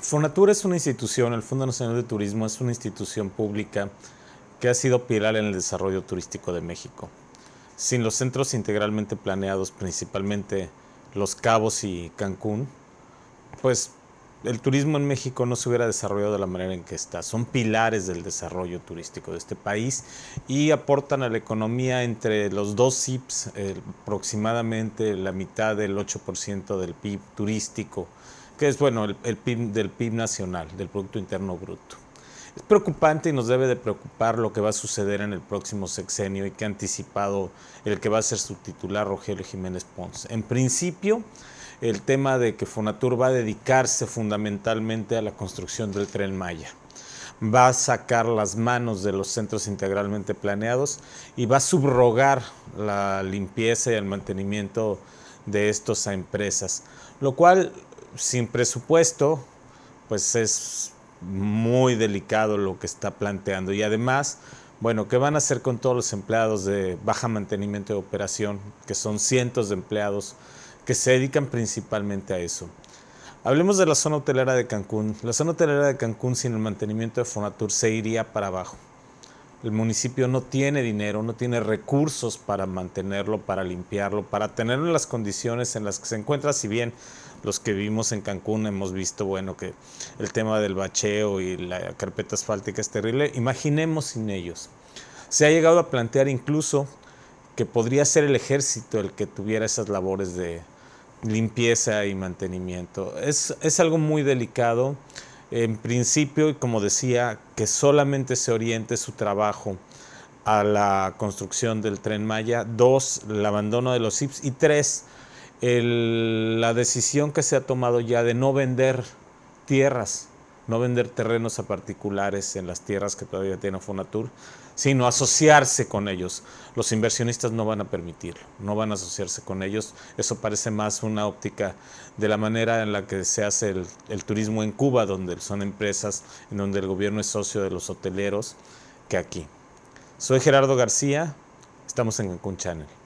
Fonatura es una institución, el Fondo Nacional de Turismo es una institución pública que ha sido pilar en el desarrollo turístico de México. Sin los centros integralmente planeados, principalmente Los Cabos y Cancún, pues el turismo en México no se hubiera desarrollado de la manera en que está. Son pilares del desarrollo turístico de este país y aportan a la economía entre los dos CIPs, aproximadamente la mitad del 8% del PIB turístico que es bueno el, PIB, del PIB nacional, del Producto Interno Bruto. Es preocupante y nos debe de preocupar lo que va a suceder en el próximo sexenio y que ha anticipado el que va a ser su titular Rogelio Jiménez Pons. En principio, el tema de que Fonatur va a dedicarse fundamentalmente a la construcción del tren Maya va a sacar las manos de los centros integralmente planeados y va a subrogar la limpieza y el mantenimiento de estos a empresas, lo cual sin presupuesto, pues es muy delicado lo que está planteando. Y además, bueno, ¿qué van a hacer con todos los empleados de baja mantenimiento de operación, que son cientos de empleados que se dedican principalmente a eso? Hablemos de la zona hotelera de Cancún. La zona hotelera de Cancún sin el mantenimiento de Fonatur se iría para abajo. El municipio no tiene dinero, no tiene recursos para mantenerlo, para limpiarlo, para tenerlo en las condiciones en las que se encuentra, si bien los que vivimos en Cancún hemos visto, bueno, que el tema del bacheo y la carpeta asfáltica es terrible, imaginemos sin ellos. Se ha llegado a plantear incluso que podría ser el ejército el que tuviera esas labores de limpieza y mantenimiento. Es, es algo muy delicado en principio, y como decía, que solamente se oriente su trabajo a la construcción del tren Maya, dos, el abandono de los IPS y tres, la decisión que se ha tomado ya de no vender tierras no vender terrenos a particulares en las tierras que todavía tiene Fonatur, sino asociarse con ellos. Los inversionistas no van a permitirlo, no van a asociarse con ellos. Eso parece más una óptica de la manera en la que se hace el, turismo en Cuba, donde son empresas, en donde el gobierno es socio de los hoteleros, que aquí. Soy Gerardo García, estamos en Cancún Channel.